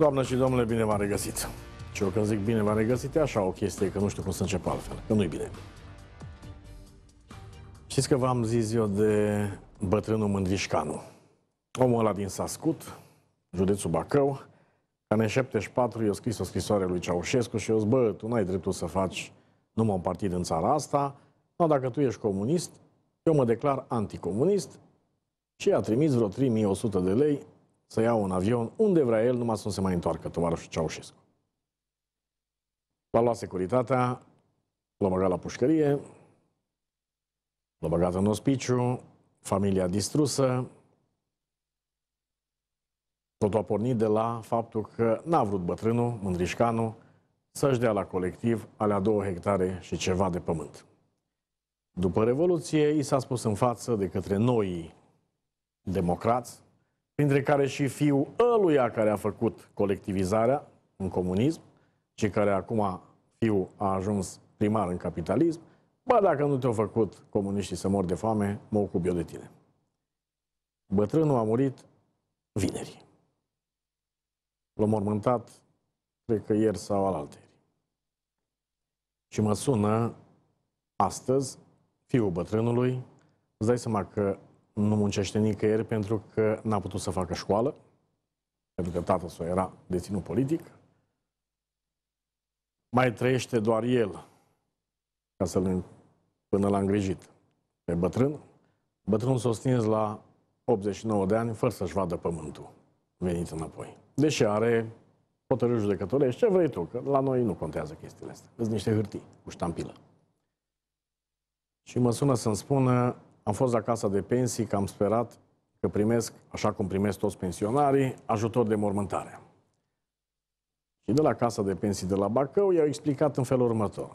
Doamnă și domnule, bine v-am regăsit. Și eu când zic bine v-am regăsit, e așa o chestie, că nu știu cum să încep altfel, că nu-i bine. Știți că v-am zis eu de bătrânul Mândrișcanu. Omul ăla din Sascut, județul Bacău, care în 74 i-a scris o scrisoare lui Ceaușescu și eu zic, bă, tu n-ai dreptul să faci numai un partid în țara asta, nu, dacă tu ești comunist, eu mă declar anticomunist și a trimis vreo 3100 de lei să ia un avion unde vrea el, numai să nu se mai întoarcă tovarășul Ceaușescu. L-a luat securitatea, l-a băgat la pușcărie, l-a băgat în ospiciu, familia distrusă. Totul a pornit de la faptul că n-a vrut bătrânul, mândrișcanul, să-și dea la colectiv alea două hectare și ceva de pământ. După Revoluție, i s-a spus în față de către noi democrați, printre care și fiul ăluia care a făcut colectivizarea în comunism și care acum fiul a ajuns primar în capitalism, ba dacă nu te-au făcut comuniștii să mor de foame, mă ocup eu de tine. Bătrânul a murit vineri. L-a mormântat, cred că ieri sau alaltăieri. Și mă sună astăzi fiul bătrânului, îți dai seama că nu muncește nicăieri pentru că n-a putut să facă școală, pentru că tatăl său era deținut politic. Mai trăiește doar el, ca să-l până l-a îngrijit pe bătrân. Bătrânul s-a stins la 89 de ani fără să-și vadă pământul venit înapoi. Deși are hotărâri judecătorești, ce vrei tu, că la noi nu contează chestiile astea. Sunt niște hârtii cu ștampilă. Și mă sună să-mi spună am fost la casa de pensii că am sperat că primesc, așa cum primesc toți pensionarii, ajutor de mormântare. Și de la casa de pensii de la Bacău i-au explicat în felul următor.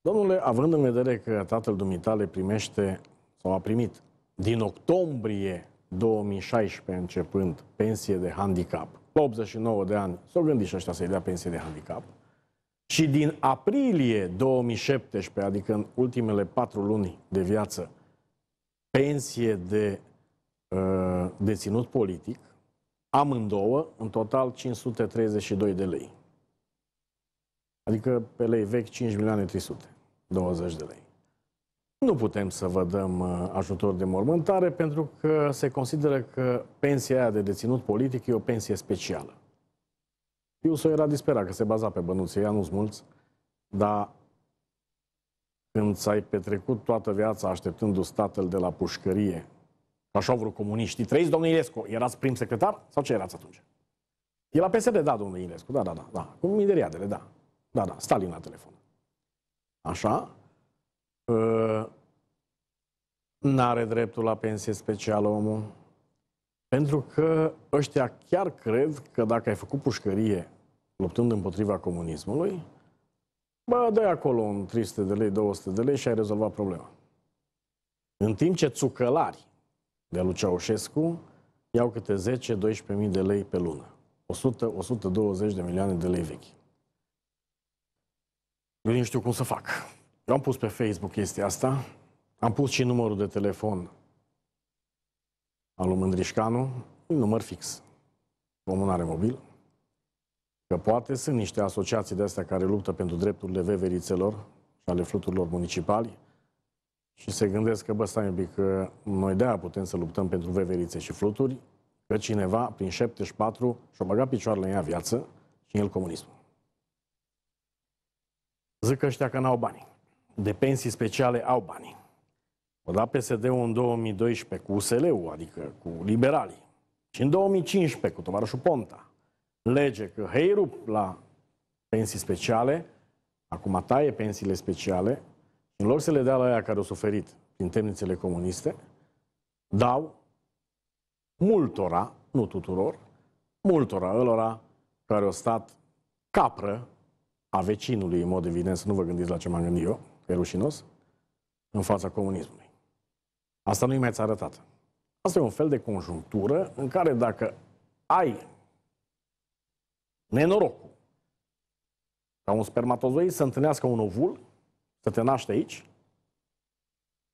Domnule, având în vedere că tatăl dumitale primește sau a primit din octombrie 2016 începând pensie de handicap, la 89 de ani, s-au gândit și ăștia să-i dea pensie de handicap, și din aprilie 2017, adică în ultimele patru luni de viață, pensie de uh, deținut politic, amândouă, în total 532 de lei. Adică pe lei vechi 5 milioane 320 de lei. Nu putem să vă dăm ă, ajutor de mormântare pentru că se consideră că pensia aia de deținut politic e o pensie specială. Iuso era disperat că se baza pe bănuții, ea nu mulți, dar când ți-ai petrecut toată viața așteptându-ți tatăl de la pușcărie, așa vreau comuniștii, trăiți, domnul Ilescu, erați prim secretar sau ce erați atunci? E la PSD, da, domnul Ilescu, da, da, da, da. Cu mideriadele, da. Da, da, Stalin la telefon. Așa? Ă, n-are dreptul la pensie specială omul. Pentru că ăștia chiar cred că dacă ai făcut pușcărie luptând împotriva comunismului, Bă, dă acolo un 300 de lei, 200 de lei și ai rezolvat problema. În timp ce țucălari de lui Ceaușescu iau câte 10-12.000 de lei pe lună. 100-120 de milioane de lei vechi. Eu nu știu cum să fac. Eu am pus pe Facebook chestia asta, am pus și numărul de telefon al lui Mândrișcanu, număr fix. Omul are mobil, Că poate sunt niște asociații de astea care luptă pentru drepturile veverițelor și ale fluturilor municipali și se gândesc că, bă, stai un pic, că noi de-aia putem să luptăm pentru veverițe și fluturi, că cineva, prin 74, și-a băgat picioarele în ea viață și în el comunismul. Zic ăștia că n-au bani. De pensii speciale au bani. O da PSD-ul în 2012 cu USL-ul, adică cu liberalii. Și în 2015 cu tovarășul Ponta lege că heirup la pensii speciale, acum taie pensiile speciale, în loc să le dea la aia care au suferit din temnițele comuniste, dau multora, nu tuturor, multora ălora care au stat capră a vecinului, în mod evident, să nu vă gândiți la ce m-am gândit eu, e rușinos, în fața comunismului. Asta nu-i mai arătat. Asta e un fel de conjunctură în care dacă ai nenorocul ca un spermatozoid să întâlnească un ovul, să te naște aici,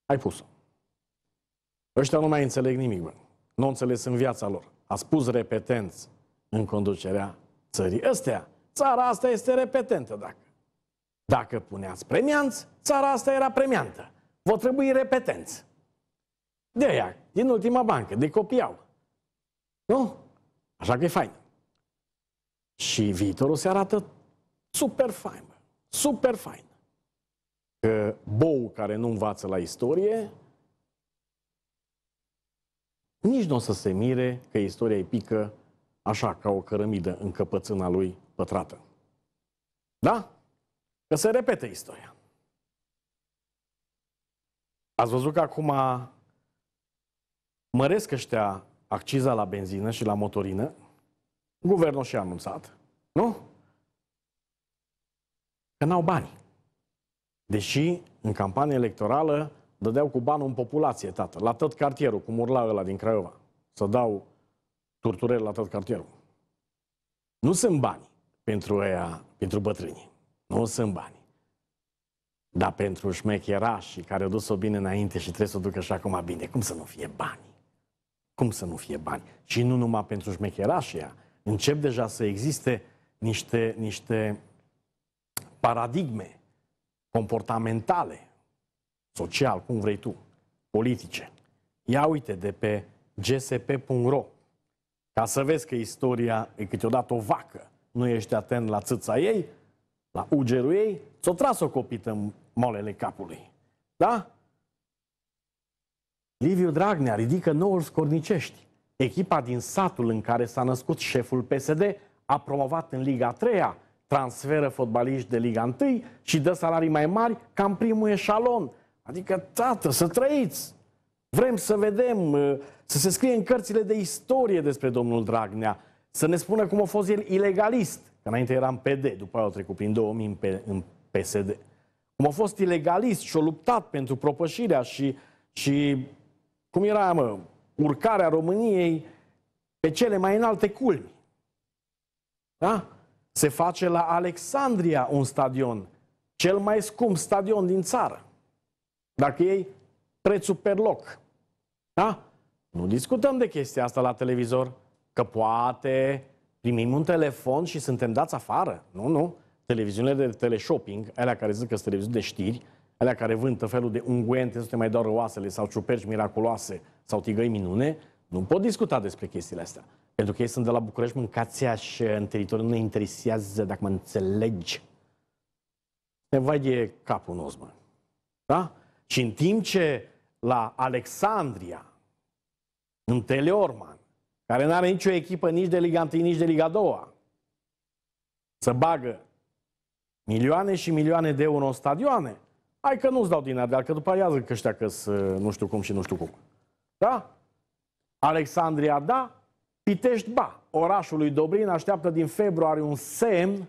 ai pus-o. Ăștia nu mai înțeleg nimic, bă. Nu înțeles în viața lor. A spus repetenți în conducerea țării. Ăstea, țara asta este repetentă, dacă. Dacă puneați premianți, țara asta era premiantă. Vă trebuie repetenți. De aia, din ultima bancă, de copiau. Nu? Așa că e fain. Și viitorul se arată super fain, super fain. Că bou care nu învață la istorie, nici nu o să se mire că istoria e pică așa ca o cărămidă în căpățâna lui pătrată. Da? Că se repete istoria. Ați văzut că acum măresc ăștia acciza la benzină și la motorină Guvernul și-a anunțat, nu? Că n-au bani. Deși, în campanie electorală, dădeau cu banul în populație, tată, la tot cartierul, cum urla ăla din Craiova. Să dau turturel la tot cartierul. Nu sunt bani pentru ea, pentru bătrâni. Nu sunt bani. Dar pentru șmecherașii care au dus-o bine înainte și trebuie să o ducă și acum bine, cum să nu fie bani? Cum să nu fie bani? Și nu numai pentru șmecherașia, încep deja să existe niște, niște paradigme comportamentale, social, cum vrei tu, politice. Ia uite de pe gsp.ro ca să vezi că istoria e câteodată o vacă. Nu ești atent la țâța ei, la ugerul ei, ți-o tras o copită în molele capului. Da? Liviu Dragnea ridică noul scornicești. Echipa din satul în care s-a născut șeful PSD a promovat în Liga 3 -a, transferă fotbaliști de Liga 1 și dă salarii mai mari ca în primul eșalon. Adică, tată, să trăiți! Vrem să vedem, uh, să se scrie în cărțile de istorie despre domnul Dragnea, să ne spună cum a fost el ilegalist, că înainte era în PD, după aia a trecut prin 2000 în PSD. Cum a fost ilegalist și a luptat pentru propășirea și, și cum era, mă, urcarea României pe cele mai înalte culmi. Da? Se face la Alexandria un stadion, cel mai scump stadion din țară. Dacă ei prețul pe loc. Da? Nu discutăm de chestia asta la televizor, că poate primim un telefon și suntem dați afară. Nu, nu. Televiziunile de teleshopping, alea care zic că sunt televiziuni de știri, alea care vând tot felul de unguente, să te mai doar oasele, sau ciuperci miraculoase, sau tigăi minune, nu pot discuta despre chestiile astea. Pentru că ei sunt de la București, mâncați și în teritoriu, nu ne interesează dacă mă înțelegi. Ne vai de capul nostru, mă. Da? Și în timp ce la Alexandria, în Teleorman, care nu are nicio echipă nici de Liga 1, nici de Liga 2, să bagă milioane și milioane de euro în stadioane, Hai că nu-ți dau din Ardeal, că după aia zic ăștia că uh, nu știu cum și nu știu cum. Da? Alexandria, da? Pitești, ba. Orașul lui Dobrin așteaptă din februarie un semn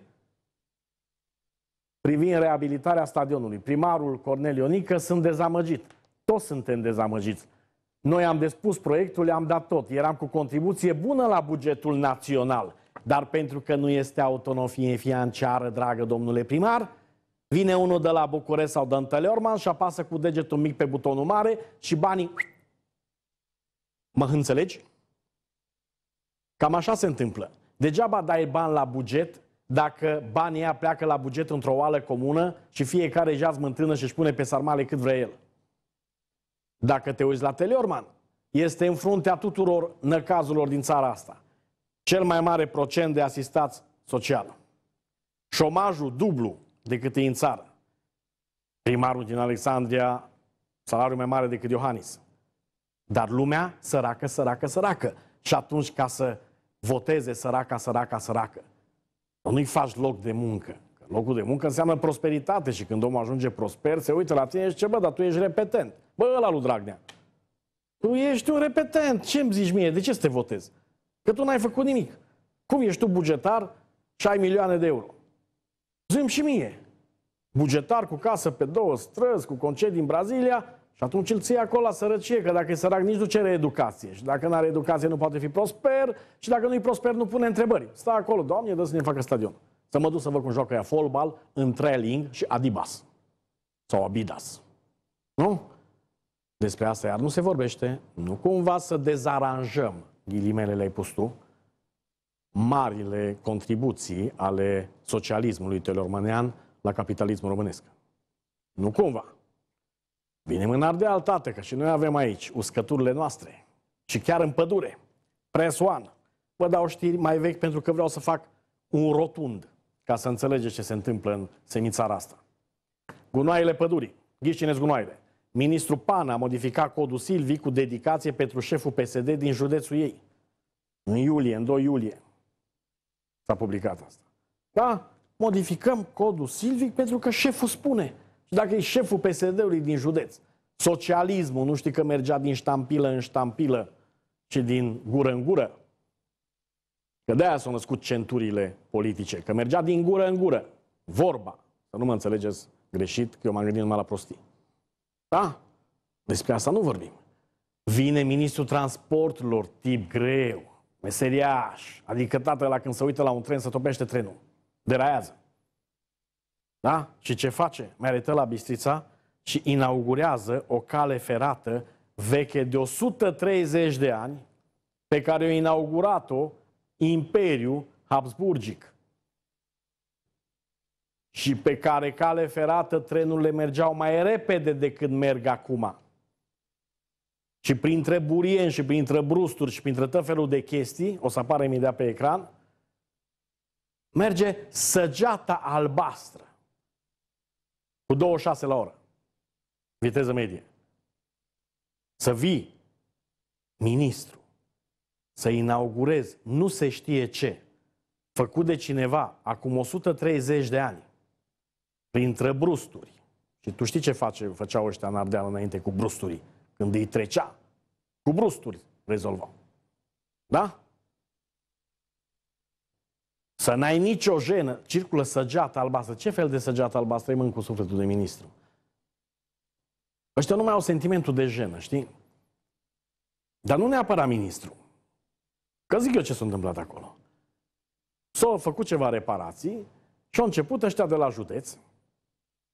privind reabilitarea stadionului. Primarul Cornel Ionică sunt dezamăgit. Toți suntem dezamăgiți. Noi am despus proiectul, le-am dat tot. Eram cu contribuție bună la bugetul național. Dar pentru că nu este autonomie financiară, dragă domnule primar, Vine unul de la București sau de Teleorman și apasă cu degetul mic pe butonul mare și banii... Mă înțelegi? Cam așa se întâmplă. Degeaba dai bani la buget dacă banii ăia pleacă la buget într-o oală comună și fiecare jaz mântână și își pune pe sarmale cât vrea el. Dacă te uiți la Teleorman, este în fruntea tuturor năcazurilor din țara asta. Cel mai mare procent de asistați social. Șomajul dublu decât e în țară. Primarul din Alexandria, salariul mai mare decât Iohannis. Dar lumea săracă, săracă, săracă. Și atunci ca să voteze săraca, săraca, săracă. Nu-i faci loc de muncă. Că locul de muncă înseamnă prosperitate și când omul ajunge prosper, se uită la tine și ce bă, dar tu ești repetent. Bă, ăla lui Dragnea. Tu ești un repetent. Ce îmi zici mie? De ce să te votez? Că tu n-ai făcut nimic. Cum ești tu bugetar și ai milioane de euro? Zim și mie. Bugetar cu casă pe două străzi, cu concedii în Brazilia, și atunci îl ții acolo la sărăcie, că dacă e sărac nici nu cere educație. Și dacă nu are educație nu poate fi prosper, și dacă nu-i prosper nu pune întrebări. Sta acolo, doamne, dă să ne facă stadion. Să mă duc să văd cum joacă ea fotbal în trailing și Adibas. Sau Abidas. Nu? Despre asta iar nu se vorbește. Nu cumva să dezaranjăm, le ai pus tu, marile contribuții ale socialismului telormanean la capitalismul românesc. Nu cumva. Vinem în Ardeal, tată, că și noi avem aici uscăturile noastre. Și chiar în pădure. One. Vă dau știri mai vechi pentru că vreau să fac un rotund ca să înțelegeți ce se întâmplă în semințara asta. Gunoaiele pădurii. Ghiștineți gunoaiele. Ministrul Pana a modificat codul Silvii cu dedicație pentru șeful PSD din județul ei. În iulie, în 2 iulie. S-a publicat asta. Da? Modificăm codul silvic pentru că șeful spune. Și dacă e șeful PSD-ului din județ, socialismul, nu știi că mergea din ștampilă în ștampilă, ci din gură în gură. Că de-aia s-au născut centurile politice, că mergea din gură în gură. Vorba. Să nu mă înțelegeți greșit, că eu m-am gândit numai la prostii. Da? Despre asta nu vorbim. Vine ministrul transportelor tip greu meseriaș, adică tatăl la când se uită la un tren, se topește trenul, deraiază. Da? Și ce face? Merită la Bistrița și inaugurează o cale ferată veche de 130 de ani pe care o inaugurat-o Imperiu Habsburgic. Și pe care cale ferată trenurile mergeau mai repede decât merg acum. Și printre burieni, și printre brusturi, și printre tot felul de chestii, o să apară imediat pe ecran, merge săgeata albastră. Cu 26 la oră. Viteză medie. Să vii ministru, să inaugurezi nu se știe ce, făcut de cineva acum 130 de ani, printre brusturi. Și tu știi ce face, făceau ăștia în Ardeal înainte cu brusturii când îi trecea, cu brusturi rezolvau. Da? Să n-ai nicio jenă, circulă săgeată albastră. Ce fel de săgeată albastră? Îi cu sufletul de ministru. Ăștia nu mai au sentimentul de jenă, știi? Dar nu neapărat ministru. Că zic eu ce s-a întâmplat acolo. S-au făcut ceva reparații și au început ăștia de la județ,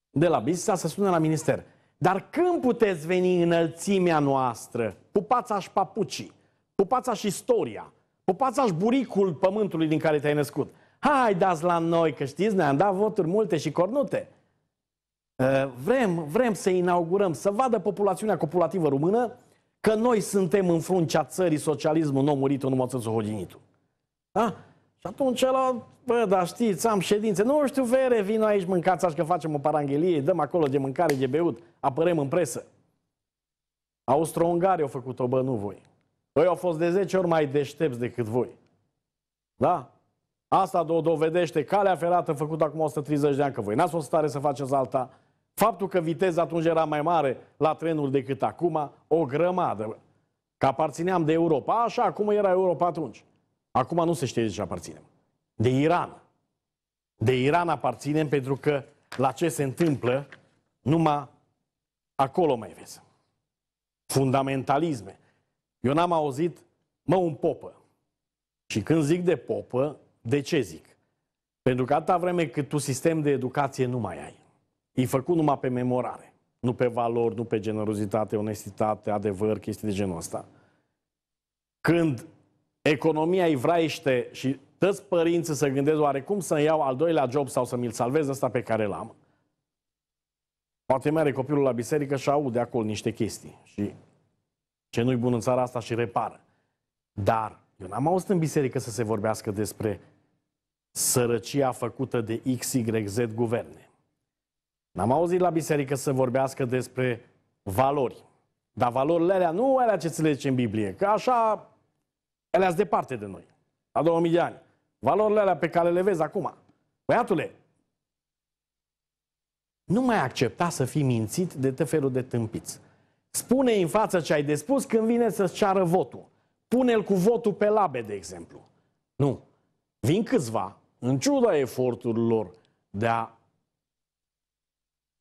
de la Bistrița, să sună la minister. Dar când puteți veni înălțimea noastră? Pupați-aș papucii, pupați-aș istoria, pupați-aș buricul pământului din care te-ai născut. Hai, dați la noi, că știți, ne-am dat voturi multe și cornute. Uh, vrem, vrem să inaugurăm, să vadă populațiunea copulativă română că noi suntem în fruncea țării socialismul, nu murit, nu mă Hodinitu. Da? Și atunci ăla, bă, dar știți, am ședințe, nu știu, vere, vin aici, mâncați așa că facem o paranghelie, dăm acolo de mâncare, de beut, apărăm în presă. Austro-Ungarii au făcut-o, bă, nu voi. Voi au fost de 10 ori mai deștepți decât voi. Da? Asta o dovedește calea ferată făcută acum 130 de ani, că voi n-ați fost stare să faceți alta. Faptul că viteza atunci era mai mare la trenul decât acum, o grămadă. Că aparțineam de Europa, așa cum era Europa atunci. Acum nu se știe de ce aparținem. De Iran. De Iran aparținem pentru că la ce se întâmplă, numai acolo mai vezi. Fundamentalisme. Eu n-am auzit, mă, un popă. Și când zic de popă, de ce zic? Pentru că atâta vreme cât tu sistem de educație nu mai ai. E făcut numai pe memorare. Nu pe valori, nu pe generozitate, onestitate, adevăr, chestii de genul ăsta. Când economia evraiește și toți părinții să gândesc oare cum să iau al doilea job sau să mi-l salvez ăsta pe care l-am. Poate merge copilul la biserică și aude acolo niște chestii și ce nu-i bun în țara asta și repară. Dar eu n-am auzit în biserică să se vorbească despre sărăcia făcută de XYZ guverne. N-am auzit la biserică să vorbească despre valori. Dar valorile alea nu alea ce le zice în Biblie, că așa Alea sunt departe de noi, la 2000 de ani. Valorile alea pe care le vezi acum. Băiatule, nu mai accepta să fii mințit de tot felul de tâmpiți. Spune în față ce ai de spus când vine să-ți ceară votul. Pune-l cu votul pe labe, de exemplu. Nu. Vin câțiva, în ciuda eforturilor de a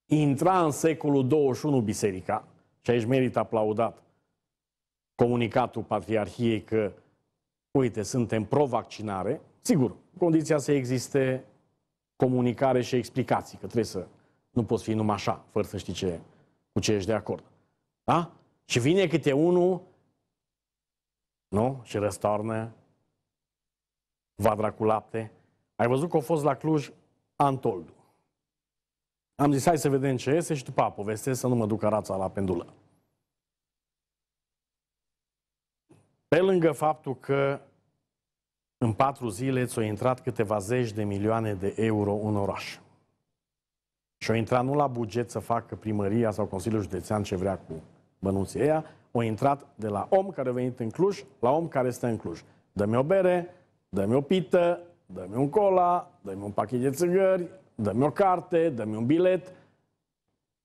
intra în secolul 21 biserica, și aici merită aplaudat comunicatul Patriarhiei că uite, suntem pro-vaccinare, sigur, condiția să existe comunicare și explicații, că trebuie să nu poți fi numai așa, fără să știi ce, cu ce ești de acord. Da? Și vine câte unul, nu? Și răstoarnă vadra cu lapte. Ai văzut că a fost la Cluj Antoldu. Am zis, hai să vedem ce este și după a povestesc să nu mă duc rața la pendulă. Pe lângă faptul că în patru zile ți-au intrat câteva zeci de milioane de euro în oraș. Și-au intrat nu la buget să facă primăria sau Consiliul Județean ce vrea cu bănuții ăia, au intrat de la om care a venit în Cluj la om care stă în Cluj. Dă-mi o bere, dă-mi o pită, dă-mi un cola, dă-mi un pachet de țigări, dă-mi o carte, dă-mi un bilet.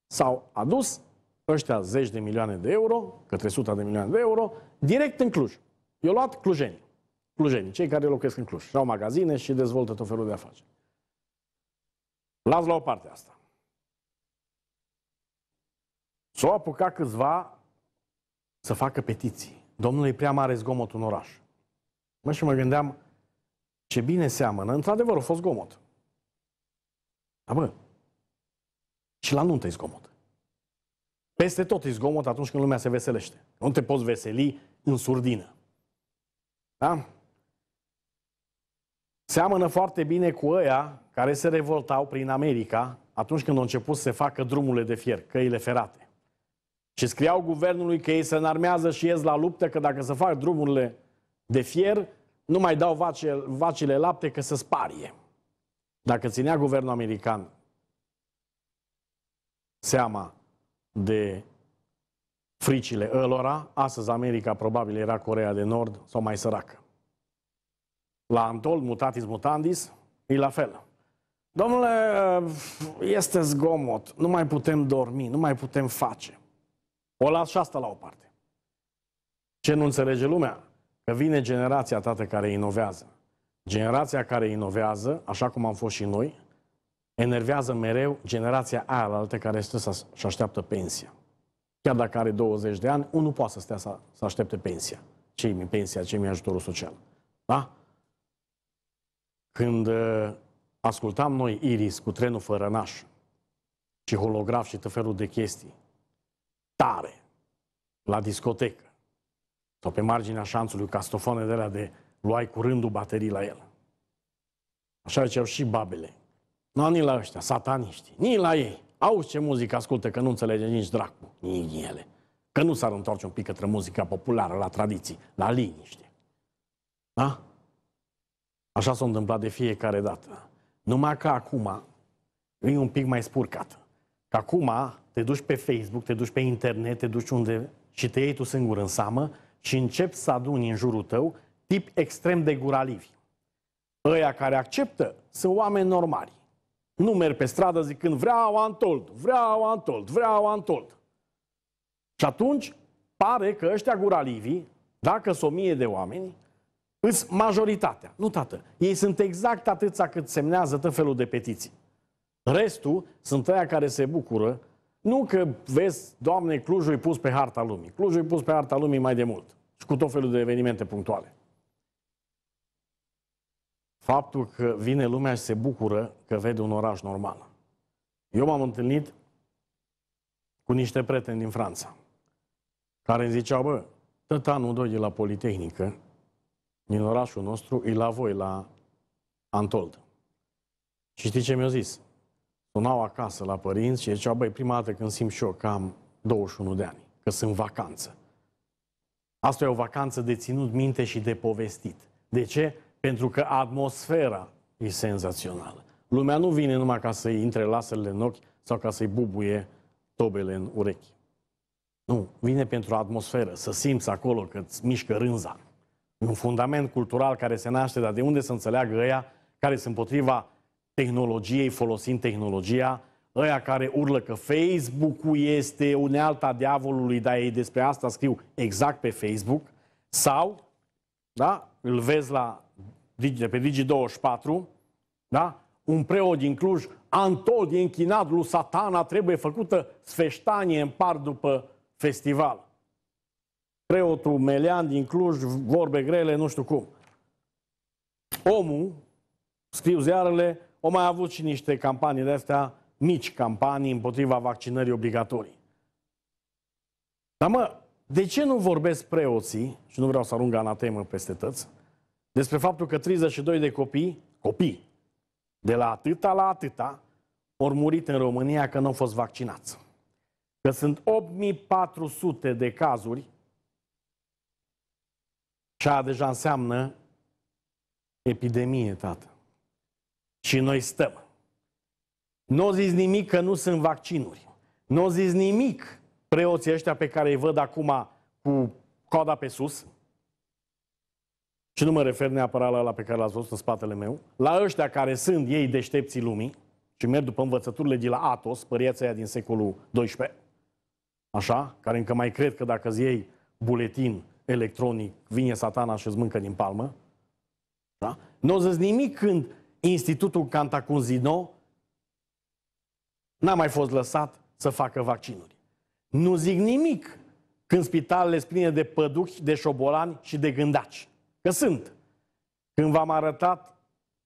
S-au adus ăștia zeci de milioane de euro, către suta de milioane de euro, direct în Cluj. Eu luat clujeni. Clujeni, cei care locuiesc în Cluj. au magazine și dezvoltă tot felul de afaceri. Las la o parte asta. S-au apucat câțiva să facă petiții. Domnul e prea mare zgomot în oraș. Mă, și mă gândeam, ce bine seamănă. Într-adevăr, a fost zgomot. Da, bă. Și la nuntă e zgomot. Peste tot e zgomot atunci când lumea se veselește. Nu te poți veseli în surdină. Da? Seamănă foarte bine cu ăia care se revoltau prin America atunci când au început să se facă drumurile de fier, căile ferate. Și scriau guvernului că ei se înarmează și ies la luptă, că dacă se fac drumurile de fier, nu mai dau vace, vacile lapte că se sparie. Dacă ținea guvernul american seama de fricile ălora. Astăzi America probabil era Corea de Nord sau mai săracă. La Antol, mutatis mutandis, e la fel. Domnule, este zgomot, nu mai putem dormi, nu mai putem face. O las și asta la o parte. Ce nu înțelege lumea? Că vine generația tată care inovează. Generația care inovează, așa cum am fost și noi, enervează mereu generația aia la altă care stă și așteaptă pensia. Chiar dacă are 20 de ani, unul poate să stea să, să aștepte pensia. Ce mi pensia, ce mi ajutorul social. Da? Când uh, ascultam noi Iris cu trenul fără naș și holograf și tot felul de chestii, tare, la discotecă, sau pe marginea șanțului, castofone de la de luai cu rândul baterii la el. Așa ziceau și babele, nu, nici la ăștia, sataniști, nici la ei. Auzi ce muzică ascultă, că nu înțelege nici dracu, nici ele. Că nu s-ar întoarce un pic către muzica populară, la tradiții, la liniște. Da? Așa s-a întâmplat de fiecare dată. Numai că acum e un pic mai spurcat. Că acum te duci pe Facebook, te duci pe internet, te duci unde și te iei tu singur în seamă și începi să aduni în jurul tău tip extrem de guralivi. Ăia care acceptă sunt oameni normali. Nu merg pe stradă zicând vreau Antold, vreau Antold, vreau Antold. Și atunci pare că ăștia guralivii, dacă sunt o mie de oameni, îs majoritatea. Nu, tată, ei sunt exact atâția cât semnează tot felul de petiții. Restul sunt aia care se bucură, nu că vezi, Doamne, Clujul e pus pe harta lumii. Clujul e pus pe harta lumii mai de mult și cu tot felul de evenimente punctuale faptul că vine lumea și se bucură că vede un oraș normal. Eu m-am întâlnit cu niște prieteni din Franța, care îmi ziceau, bă, tot anul doi de la Politehnică, din orașul nostru, e la voi, la Antold. Și știi ce mi-au zis? Sunau acasă la părinți și ziceau, băi, prima dată când simt și eu că am 21 de ani, că sunt vacanță. Asta e o vacanță de ținut minte și de povestit. De ce? Pentru că atmosfera e senzațională. Lumea nu vine numai ca să-i intre laserele în ochi sau ca să-i bubuie tobele în urechi. Nu, vine pentru atmosferă, să simți acolo că îți mișcă rânza. E un fundament cultural care se naște, dar de unde să înțeleagă ăia care sunt împotriva tehnologiei, folosind tehnologia, ăia care urlă că Facebook-ul este unealta diavolului, dar ei despre asta scriu exact pe Facebook, sau, da, îl vezi la de pe Digi24, da? un preot din Cluj, Antol e închinat lui satana, trebuie făcută sfeștanie în par după festival. Preotul Melian din Cluj, vorbe grele, nu știu cum. Omul, scriu ziarele, o mai avut și niște campanii de astea, mici campanii împotriva vaccinării obligatorii. Dar mă, de ce nu vorbesc preoții, și nu vreau să arunc anatemă peste tăți, despre faptul că 32 de copii, copii, de la atâta la atâta, au murit în România că nu au fost vaccinați. Că sunt 8400 de cazuri și aia deja înseamnă epidemie, tată. Și noi stăm. Nu zis nimic că nu sunt vaccinuri. Nu zis nimic preoții ăștia pe care îi văd acum cu coada pe sus, și nu mă refer neapărat la ăla pe care l-ați văzut în spatele meu, la ăștia care sunt ei deștepții lumii și merg după învățăturile de la Atos, păriața din secolul XII, așa, care încă mai cred că dacă iei buletin electronic, vine satana și îți mâncă din palmă, da? nu o zis nimic când Institutul Cantacuzino n-a mai fost lăsat să facă vaccinuri. Nu zic nimic când spitalele spline de păduchi, de șobolani și de gândaci. Că sunt. Când v-am arătat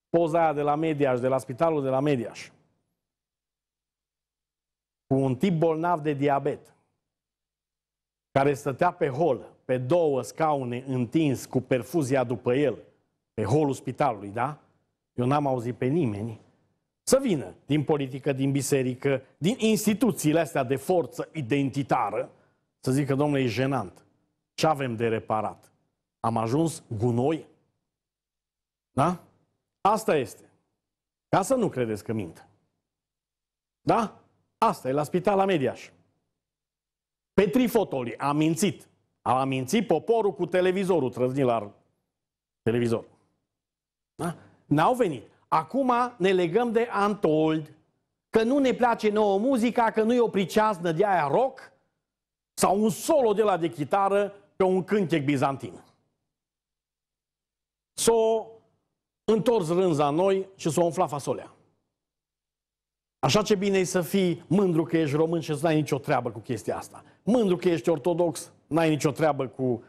poza aia de la Mediaș, de la spitalul de la Mediaș, cu un tip bolnav de diabet, care stătea pe hol, pe două scaune întins cu perfuzia după el, pe holul spitalului, da? Eu n-am auzit pe nimeni să vină din politică, din biserică, din instituțiile astea de forță identitară, să zică, domnule, e jenant. Ce avem de reparat? am ajuns gunoi? Da? Asta este. Ca să nu credeți că mint. Da? Asta e la spital la Mediaș. Petri Fotoli a mințit. A mințit poporul cu televizorul trăznit la televizor. Da? N-au venit. Acum ne legăm de Antold, că nu ne place nouă muzica, că nu e o priceaznă de aia rock, sau un solo de la de chitară pe un cântec bizantin s-o întors rânza în noi și s-o umfla fasolea. Așa ce bine e să fii mândru că ești român și să n-ai nicio treabă cu chestia asta. Mândru că ești ortodox, n-ai nicio treabă cu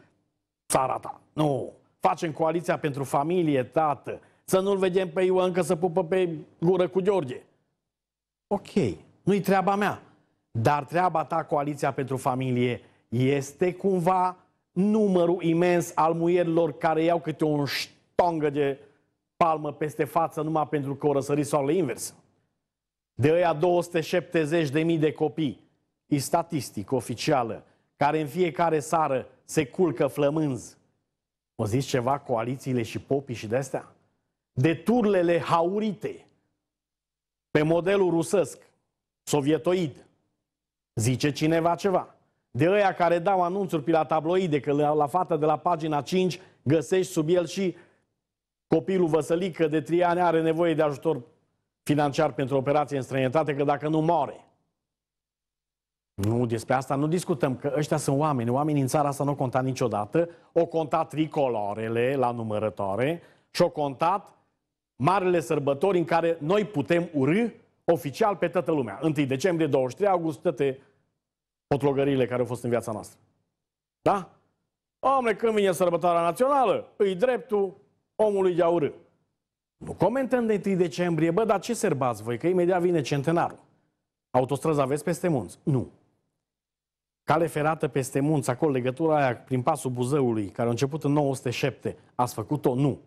țara ta. Nu. Facem coaliția pentru familie, tată. Să nu-l vedem pe Ioan că să pupă pe gură cu George. Ok, nu-i treaba mea. Dar treaba ta, coaliția pentru familie, este cumva numărul imens al muierilor care iau câte un șt tongă de palmă peste față numai pentru că o răsărit sau la invers. De ăia 270.000 de copii, e statistic oficială, care în fiecare sară se culcă flămânz. O zis ceva coalițiile și popii și de-astea? De turlele haurite, pe modelul rusesc, sovietoid, zice cineva ceva. De ăia care dau anunțuri pe la tabloide, că la, la fata de la pagina 5 găsești sub el și copilul Văsălică de 3 ani are nevoie de ajutor financiar pentru operație în străinătate, că dacă nu moare. Nu, despre asta nu discutăm, că ăștia sunt oameni. Oamenii în țara asta nu au contat niciodată. O contat tricolorele la numărătoare și o contat marele sărbători în care noi putem urâ oficial pe toată lumea. 1 decembrie, 23 august, toate potlogările care au fost în viața noastră. Da? Omule, când vine sărbătoarea națională, îi dreptul, omului aur. Nu comentăm de 1 decembrie, bă, dar ce serbați voi, că imediat vine centenarul. Autostrăzi aveți peste munți? Nu. Cale ferată peste munți, acolo legătura aia prin pasul Buzăului, care a început în 907, ați făcut-o? Nu.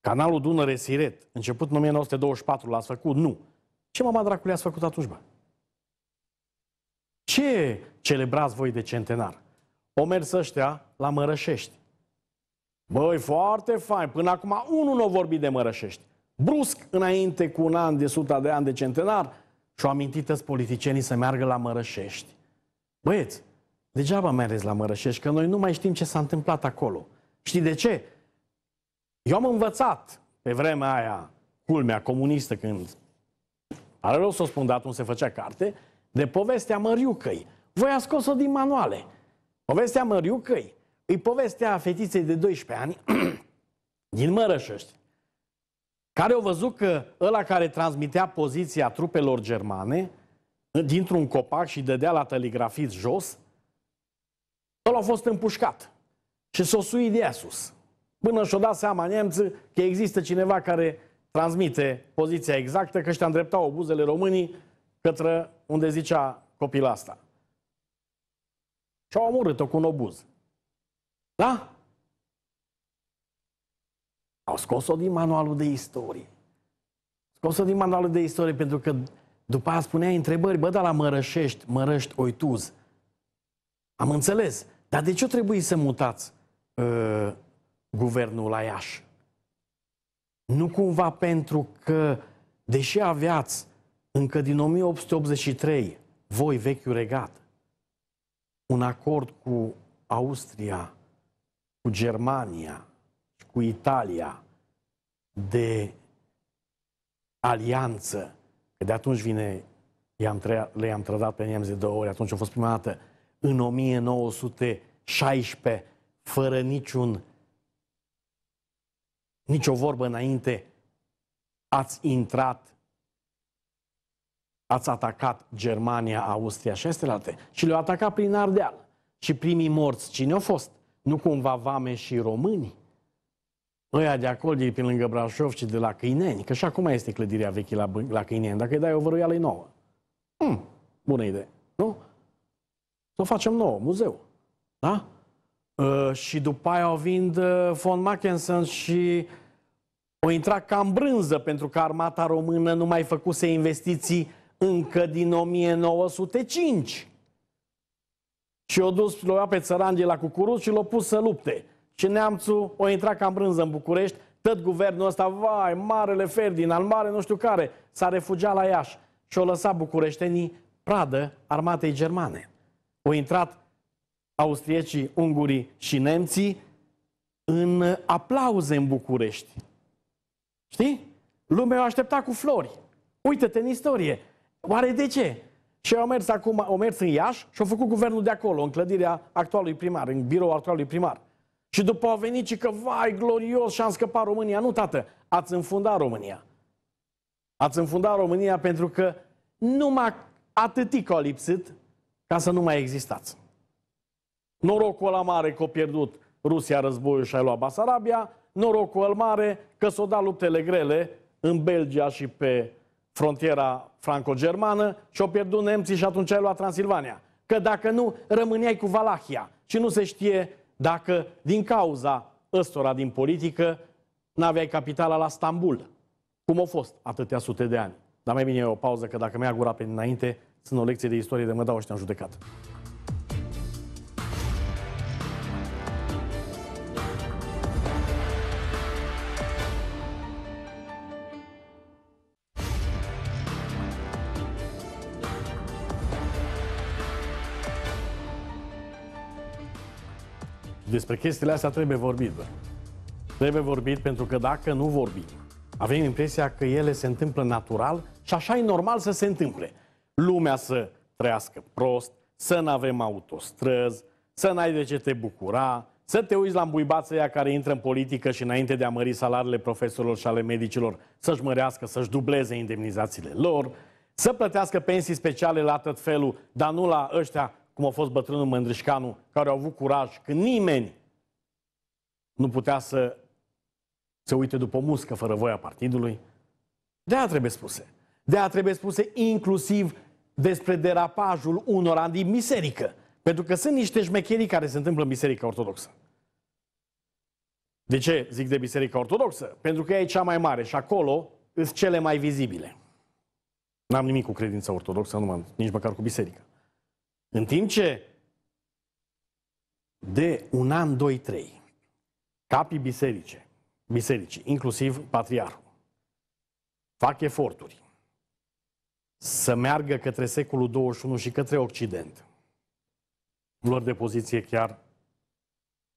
Canalul Dunăre-Siret, început în 1924, l-ați făcut? Nu. Ce mama dracului ați făcut atunci, bă? Ce celebrați voi de centenar? O mers ăștia la Mărășești. Băi, foarte fain. Până acum unul nu a vorbit de Mărășești. Brusc, înainte cu un an de suta de ani de centenar, și-au amintit politicienii să meargă la Mărășești. Băieți, degeaba mergeți la Mărășești, că noi nu mai știm ce s-a întâmplat acolo. Știi de ce? Eu am învățat pe vremea aia, culmea comunistă, când are rău să o spun, dar se făcea carte, de povestea Măriucăi. Voi a scos-o din manuale. Povestea Măriucăi îi povestea fetiței de 12 ani din Mărășești, care au văzut că ăla care transmitea poziția trupelor germane dintr-un copac și dădea la telegrafit jos, ăla a fost împușcat și s-o sui de sus. Până și-o dat seama nemții că există cineva care transmite poziția exactă, că ăștia îndreptau obuzele românii către unde zicea copila asta. Și au omorât-o cu un obuz. Da? Au scos-o din manualul de istorie. Scos-o din manualul de istorie pentru că după aia spunea întrebări, bă, dar la Mărășești, Mărăști, Oituz. Am înțeles. Dar de ce trebuie să mutați uh, guvernul la Iași? Nu cumva pentru că, deși aveați încă din 1883, voi, vechiul regat, un acord cu Austria cu Germania, cu Italia de alianță, că de atunci vine, i-am le-am trădat pe nemți de două ori, atunci a fost prima dată, în 1916, fără niciun, nicio vorbă înainte, ați intrat, ați atacat Germania, Austria și astea Și le-au atacat prin Ardeal. Și primii morți, cine au fost? nu cumva vame și români? Ăia de acolo, de pe lângă Brașov și de la Câineni, că și acum este clădirea veche la, la Câineni, dacă îi dai o văruială nouă. Hmm, bună idee, nu? Să o facem nouă, muzeu. Da? Uh, și după aia o vind uh, von Mackensen și o intra ca în brânză, pentru că armata română nu mai făcuse investiții încă din 1905. Și o dus, l pe țăran de la cucuruz și l-a pus să lupte. Și neamțul o intra ca în brânză în București, tot guvernul ăsta, vai, marele Ferdinand, mare nu știu care, s-a refugiat la Iași și o lăsat bucureștenii pradă armatei germane. Au intrat austriecii, ungurii și nemții în aplauze în București. Știi? Lumea o aștepta cu flori. Uită-te în istorie. Oare de ce? Și au mers acum, au mers în Iași și au făcut guvernul de acolo, în clădirea actualului primar, în biroul actualului primar. Și după au venit și că, vai, glorios, și-am scăpat România. Nu, tată, ați înfundat România. Ați înfundat România pentru că numai atâtic au lipsit ca să nu mai existați. Norocul ăla mare că a pierdut Rusia războiul și a luat Basarabia, norocul ăla mare că s au dat luptele grele în Belgia și pe frontiera franco-germană și-o pierdut nemții și atunci ai luat Transilvania. Că dacă nu, rămâneai cu Valahia. Și nu se știe dacă, din cauza ăstora din politică, n-aveai capitala la Stambul. Cum a fost atâtea sute de ani. Dar mai bine e o pauză, că dacă mi-a gura pe înainte, sunt o lecție de istorie de mă dau ăștia în judecată. despre chestiile astea trebuie vorbit, bă. Trebuie vorbit pentru că dacă nu vorbim, avem impresia că ele se întâmplă natural și așa e normal să se întâmple. Lumea să trăiască prost, să nu avem autostrăzi, să n-ai de ce te bucura, să te uiți la îmbuibația care intră în politică și înainte de a mări salariile profesorilor și ale medicilor, să-și mărească, să-și dubleze indemnizațiile lor, să plătească pensii speciale la tot felul, dar nu la ăștia cum a fost bătrânul Mândrișcanu, care au avut curaj că nimeni nu putea să se uite după muscă fără voia partidului. de a trebuie spuse. de a trebuie spuse inclusiv despre derapajul ani din biserică. Pentru că sunt niște șmecherii care se întâmplă în Biserica Ortodoxă. De ce zic de Biserica Ortodoxă? Pentru că e cea mai mare și acolo sunt cele mai vizibile. N-am nimic cu credința ortodoxă, numai, nici măcar cu biserica. În timp ce de un an, doi, trei, capii biserice, bisericii, inclusiv patriarhul, fac eforturi să meargă către secolul 21 și către Occident. Lor de poziție chiar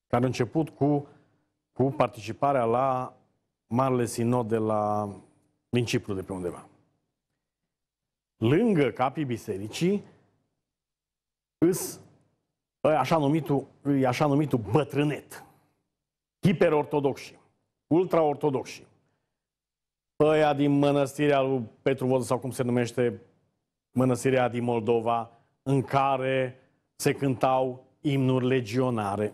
care a început cu, cu participarea la Marele Sinod de la, din Cipru de pe undeva. Lângă capii bisericii îs așa numitul, așa numitul bătrânet. Hiperortodoxi, ultraortodoxi. Ăia din mănăstirea lui Petru Vodă, sau cum se numește mănăstirea din Moldova, în care se cântau imnuri legionare.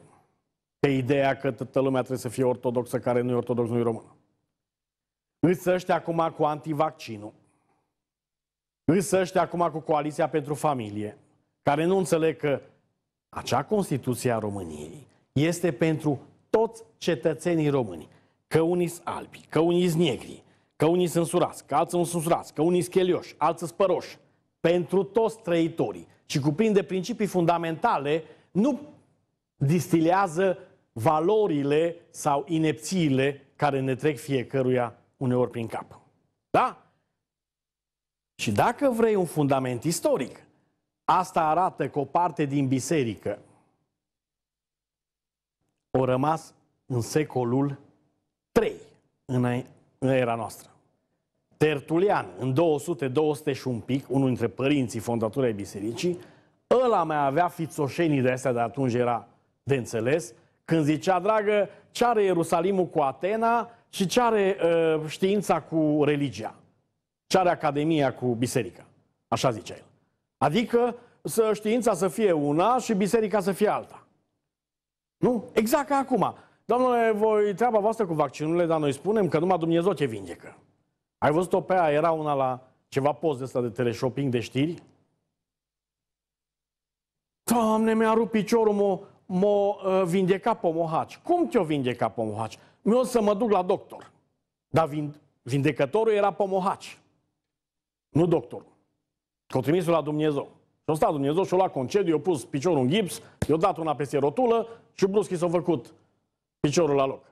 Pe ideea că toată lumea trebuie să fie ortodoxă, care nu e ortodox, nu e român. Îți ăștia acum cu antivaccinul. Îți ăștia acum cu Coaliția pentru Familie care nu înțeleg că acea Constituție a României este pentru toți cetățenii români. Că unii sunt albi, că unii sunt negri, că unii sunt surați, că alții nu sunt surați, că unii sunt chelioși, alții sunt păroși. Pentru toți trăitorii. Și cuprinde principii fundamentale, nu distilează valorile sau inepțiile care ne trec fiecăruia uneori prin cap. Da? Și dacă vrei un fundament istoric, Asta arată că o parte din biserică o rămas în secolul 3 în era noastră. Tertulian, în 200, 200 și un pic, unul dintre părinții fondatorii bisericii, ăla mai avea fițoșenii de astea de atunci era de înțeles, când zicea, dragă, ce are Ierusalimul cu Atena și ce are uh, știința cu religia, ce are Academia cu biserica. Așa zicea el. Adică să știința să fie una și biserica să fie alta. Nu? Exact ca acum. Domnule, voi treaba voastră cu vaccinurile, dar noi spunem că numai Dumnezeu te vindecă. Ai văzut-o pe aia, era una la ceva post de ăsta de teleshopping de știri? Doamne, mi-a rupt piciorul, m-o, m-o uh, vindeca pomohaci. Cum te-o vindeca pomohaci? Mi-o să mă duc la doctor. Dar vindecătorul era pomohaci, nu doctorul. Că o trimisul la Dumnezeu. Și-o stat Dumnezeu și-o luat concediu, i-a pus piciorul în gips, i-a dat una peste rotulă și brusc i s-a făcut piciorul la loc.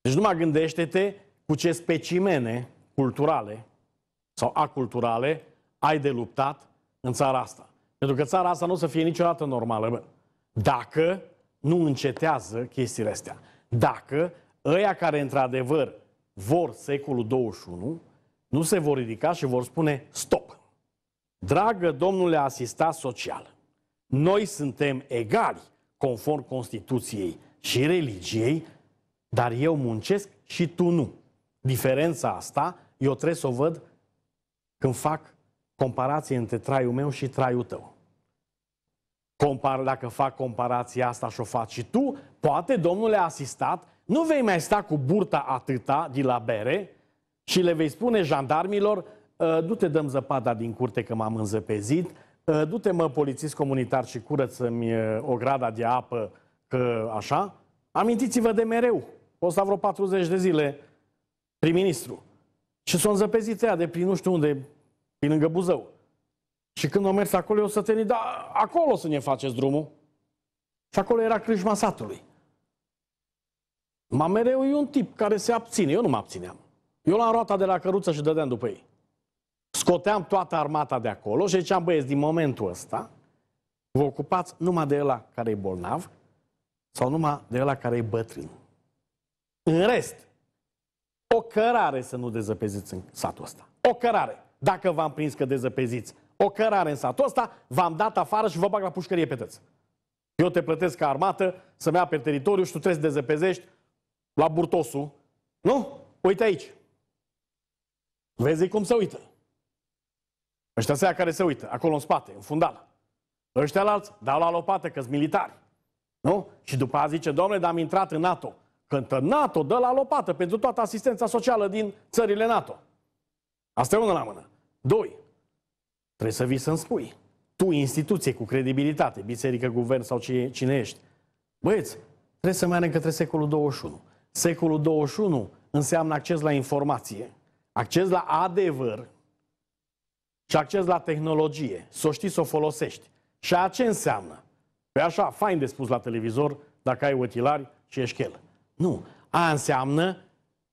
Deci numai gândește-te cu ce specimene culturale sau aculturale ai de luptat în țara asta. Pentru că țara asta nu o să fie niciodată normală, bă. Dacă nu încetează chestiile astea. Dacă ăia care într-adevăr vor secolul 21 nu se vor ridica și vor spune stop. Dragă domnule asistat social, noi suntem egali conform Constituției și religiei, dar eu muncesc și tu nu. Diferența asta eu trebuie să o văd când fac comparație între traiul meu și traiul tău. Compar, dacă fac comparația asta și o faci și tu, poate, domnule asistat, nu vei mai sta cu burta atâta de la bere și le vei spune jandarmilor du-te ă, dăm zăpada din curte că m-am înzăpezit, ă, du-te mă polițist comunitar și curăță-mi o grada de apă că așa. Amintiți-vă de mereu, o să vreo 40 de zile prim-ministru. Și s-o înzăpezit ea de prin nu știu unde, prin lângă Buzău. Și când o mers acolo, eu să te da, acolo să ne faceți drumul. Și acolo era crâșma satului. Mamereu mereu e un tip care se abține. Eu nu mă abțineam. Eu l-am roata de la căruță și dădeam după ei. Scoteam toată armata de acolo și ziceam, băieți, din momentul ăsta vă ocupați numai de ăla care e bolnav sau numai de ăla care e bătrân. În rest, o cărare să nu dezăpeziți în satul ăsta. O cărare. Dacă v-am prins că dezăpeziți o cărare în satul ăsta, v-am dat afară și vă bag la pușcărie pe tăți. Eu te plătesc ca armată să-mi ia pe teritoriu și tu trebuie să dezăpezești la burtosul. Nu? Uite aici. Vezi cum se uită. Ăștia se care se uită, acolo în spate, în fundal. Ăștia la alți dau la lopată că militari. Nu? Și după a zice, domnule, dar am intrat în NATO. Când NATO dă la lopată pentru toată asistența socială din țările NATO. Asta e una la mână. Doi, trebuie să vii să-mi spui. Tu, instituție cu credibilitate, biserică, guvern sau cine, cine ești. Băieți, trebuie să mergem către secolul 21. Secolul 21 înseamnă acces la informație, acces la adevăr, și acces la tehnologie, să o știi să o folosești. Și a ce înseamnă? Pe păi așa, fain de spus la televizor, dacă ai otilari și ești el. Nu. A înseamnă,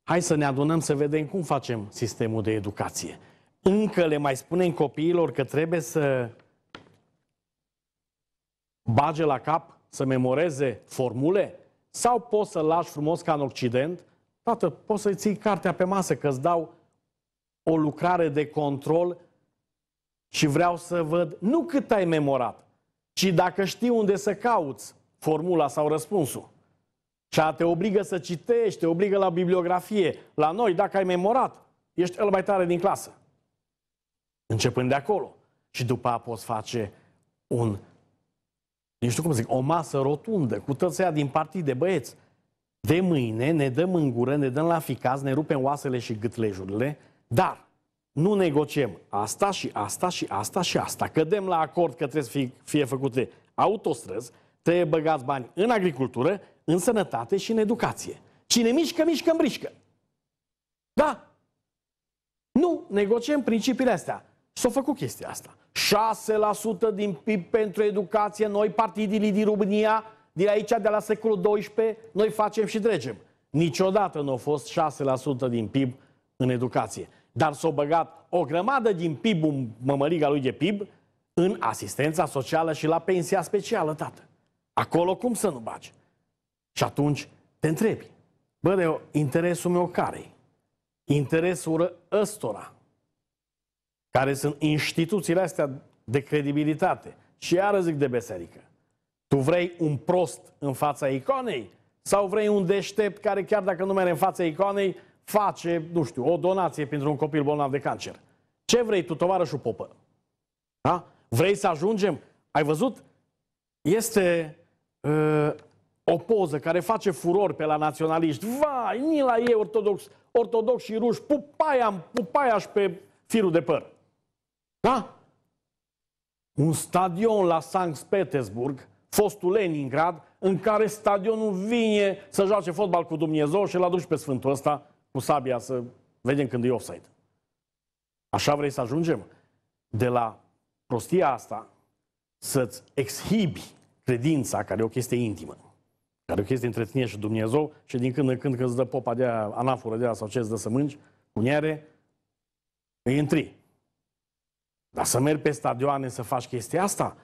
hai să ne adunăm să vedem cum facem sistemul de educație. Încă le mai spunem copiilor că trebuie să bage la cap, să memoreze formule? Sau poți să lași frumos ca în Occident, tată, poți să-i ții cartea pe masă că îți dau o lucrare de control și vreau să văd nu cât ai memorat, ci dacă știi unde să cauți formula sau răspunsul. Și a te obligă să citești, te obligă la bibliografie. La noi, dacă ai memorat, ești el mai tare din clasă. Începând de acolo. Și după a poți face un, nu știu cum zic, o masă rotundă cu toți din partii de băieți. De mâine ne dăm în gură, ne dăm la ficaz, ne rupem oasele și gâtlejurile, dar nu negociem asta și asta și asta și asta. Cădem la acord că trebuie să fie, fie făcute autostrăzi, trebuie băgați bani în agricultură, în sănătate și în educație. Cine mișcă, mișcă, mișcă. Da. Nu, negociem principiile astea. S-a făcut chestia asta. 6% din PIB pentru educație, noi partidii din România, din aici, de la secolul 12, noi facem și dregem. Niciodată nu a fost 6% din PIB în educație dar s au băgat o grămadă din PIB-ul mămăliga lui de PIB în asistența socială și la pensia specială, tată. Acolo cum să nu bagi? Și atunci te întrebi, bă, de interesul meu care Interesul ăstora, care sunt instituțiile astea de credibilitate. Și iară zic de biserică. Tu vrei un prost în fața iconei? Sau vrei un deștept care chiar dacă nu merge în fața iconei, face, nu știu, o donație pentru un copil bolnav de cancer. Ce vrei tu, tovarășul Popă? Da? Vrei să ajungem? Ai văzut? Este uh, o poză care face furor pe la naționaliști. Vai, ni la ei ortodox, ortodox și ruși, pupaia, pupaia și pe firul de păr. Da? Un stadion la Sankt Petersburg, fostul Leningrad, în care stadionul vine să joace fotbal cu Dumnezeu și l-a dus pe Sfântul ăsta cu sabia să vedem când e offside. Așa vrei să ajungem? De la prostia asta să-ți exhibi credința, care e o chestie intimă, care e o chestie între tine și Dumnezeu și din când în când când îți dă popa de aia, anafură de aia sau ce îți dă să mânci, cuniare, îi intri. Dar să mergi pe stadioane să faci chestia asta,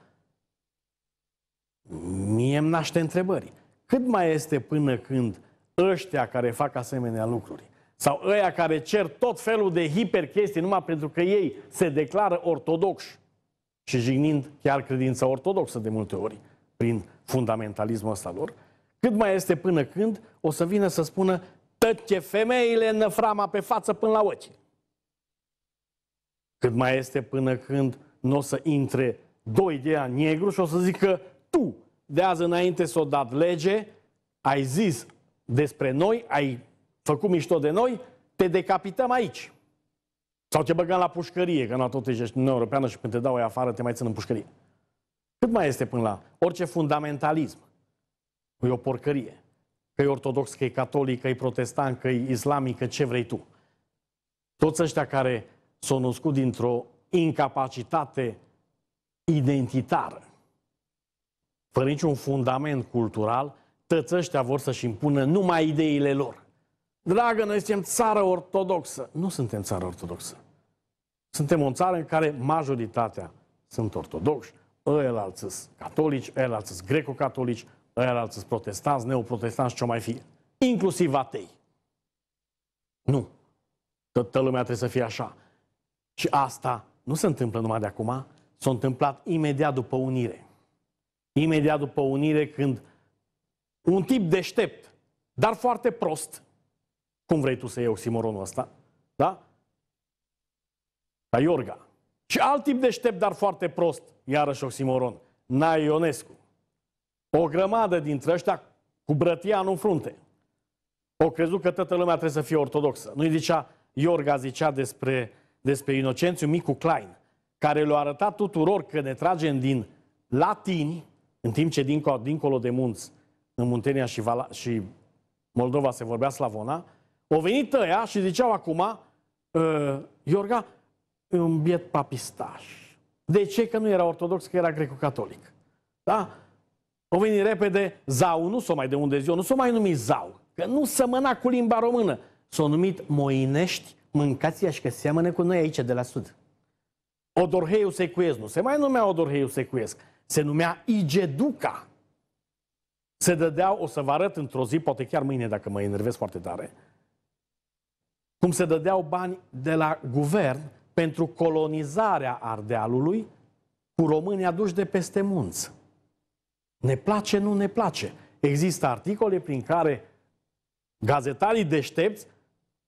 mie îmi naște întrebări. Cât mai este până când ăștia care fac asemenea lucruri sau ăia care cer tot felul de hiperchestii numai pentru că ei se declară ortodoxi și jignind chiar credința ortodoxă de multe ori prin fundamentalismul ăsta lor, cât mai este până când o să vină să spună tăce femeile năframa pe față până la ochi. Cât mai este până când nu o să intre doi de ani negru și o să zică tu, de azi înainte s-o dat lege, ai zis despre noi, ai făcut mișto de noi, te decapităm aici. Sau te băgăm la pușcărie, că nu tot ești în Europeană și când te dau afară, te mai țin în pușcărie. Cât mai este până la orice fundamentalism? E o porcărie. Că e ortodox, că e catolic, că e protestant, că e islamic, că ce vrei tu. Toți ăștia care s-au născut dintr-o incapacitate identitară, fără niciun fundament cultural, toți ăștia vor să-și impună numai ideile lor. Dragă, noi suntem țară ortodoxă. Nu suntem țară ortodoxă. Suntem o țară în care majoritatea sunt ortodoxi, ăia alții catolici, ăia alții greco-catolici, ăia alții protestanți, neoprotestanți, ce mai fi. Inclusiv atei. Nu. Toată lumea trebuie să fie așa. Și asta nu se întâmplă numai de acum, s-a întâmplat imediat după unire. Imediat după unire când un tip deștept, dar foarte prost, cum vrei tu să iei oximoronul ăsta? Da? Ca Iorga. Și alt tip deștept, dar foarte prost, iarăși oximoron, Nae Ionescu. O grămadă dintre ăștia cu brătia în frunte. O crezut că toată lumea trebuie să fie ortodoxă. Nu-i zicea, Iorga zicea despre, despre Inocențiu Micu Klein, care l a arătat tuturor că ne tragem din latini, în timp ce dincolo, dincolo de munți, în Muntenia și, Vala, și Moldova se vorbea slavona, o venit ăia și ziceau acum, uh, Iorga, un biet papistaș. De ce? Că nu era ortodox, că era greco-catolic. Da? O veni repede Zau, nu s-o mai de unde ziua, nu s-o mai numi Zau, că nu semăna cu limba română. S-o numit Moinești, mâncați și că seamănă cu noi aici de la sud. Odorheiu Secuiesc, nu se mai numea Odorheiu Secuiesc, se numea Igeduca. Se dădeau, o să vă arăt într-o zi, poate chiar mâine dacă mă enervez foarte tare, cum se dădeau bani de la guvern pentru colonizarea Ardealului cu români aduși de peste munți. Ne place, nu ne place. Există articole prin care gazetarii deștepți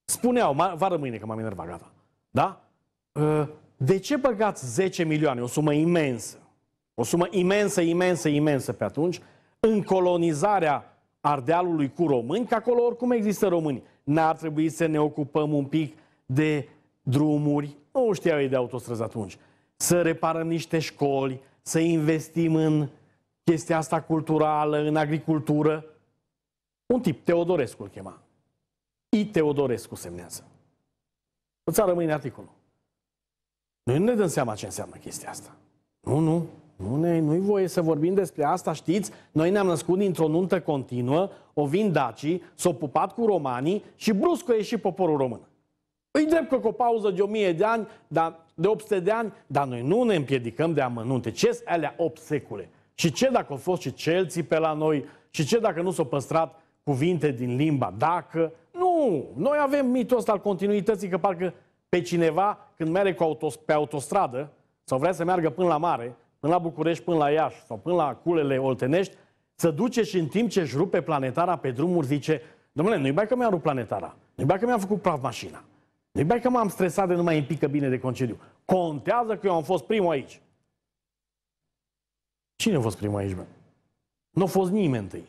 spuneau, va rămâne că m-am enervat, gata. Da? Ă, de ce băgați 10 milioane, o sumă imensă, o sumă imensă, imensă, imensă pe atunci, în colonizarea Ardealului cu români, că acolo oricum există români n-ar trebui să ne ocupăm un pic de drumuri, nu știau ei de autostrăzi atunci, să reparăm niște școli, să investim în chestia asta culturală, în agricultură. Un tip, Teodorescu îl chema. I. Teodorescu semnează. Îți rămâne articolul. Noi nu ne dăm seama ce înseamnă chestia asta. Nu, nu. Nu ne, nu-i voie să vorbim despre asta, știți? Noi ne-am născut dintr-o nuntă continuă, o vin dacii, s-au pupat cu romanii și brusc a ieșit poporul român. Îi drept că cu o pauză de 1000 de ani, dar de 800 de ani, dar noi nu ne împiedicăm de amănunte. Ce alea 8 secole? Și ce dacă au fost și celții pe la noi? Și ce dacă nu s-au păstrat cuvinte din limba dacă? Nu! Noi avem mitul ăsta al continuității că parcă pe cineva când merge cu autos, pe autostradă sau vrea să meargă până la mare până la București, până la Iași sau până la culele oltenești, să duce și în timp ce își rupe planetara pe drumuri, zice, domnule, nu-i bai că mi-am rupt planetara, nu-i bai că mi-am făcut praf mașina, nu-i bai că m-am stresat de nu mai impică bine de concediu. Contează că eu am fost primul aici. Cine a fost primul aici, bă? Nu a fost nimeni întâi.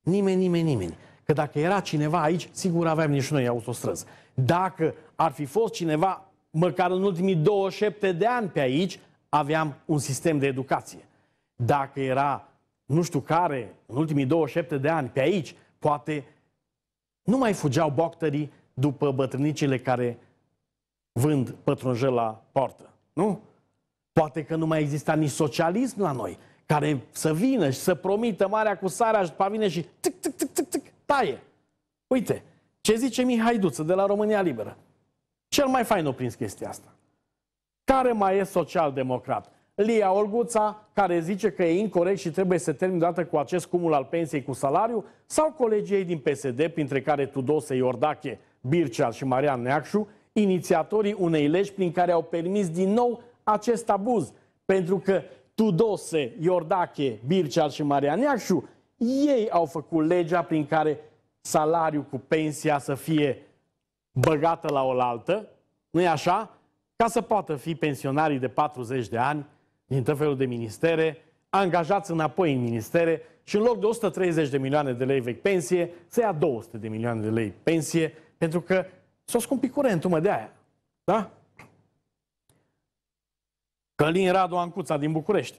Nimeni, nimeni, nimeni. Că dacă era cineva aici, sigur aveam nici noi autostrăzi. Dacă ar fi fost cineva măcar în ultimii 27 de ani pe aici, aveam un sistem de educație. Dacă era nu știu care, în ultimii 27 de ani, pe aici, poate nu mai fugeau boctării după bătrânicile care vând pătrunjel la poartă. Nu? Poate că nu mai exista nici socialism la noi, care să vină și să promită marea cu sarea și după vine și tic, tic, tic, tic, tic, taie. Uite, ce zice Mihai Duță de la România Liberă? Cel mai fain oprins chestia asta. Care mai e social-democrat? Lia Olguța, care zice că e incorrect și trebuie să termine dată cu acest cumul al pensiei cu salariu, sau colegii ei din PSD, printre care Tudose Iordache, Bircea și Marian Neacșu, inițiatorii unei legi prin care au permis din nou acest abuz. Pentru că Tudose, Iordache, Bircea și Marian Neacșu, ei au făcut legea prin care salariul cu pensia să fie băgată la oaltă, nu-i așa? ca să poată fi pensionarii de 40 de ani din tot felul de ministere, angajați înapoi în ministere și în loc de 130 de milioane de lei vechi pensie, să ia 200 de milioane de lei pensie, pentru că s-o scumpit curentul, mă, de aia. Da? Călin Radu Ancuța din București.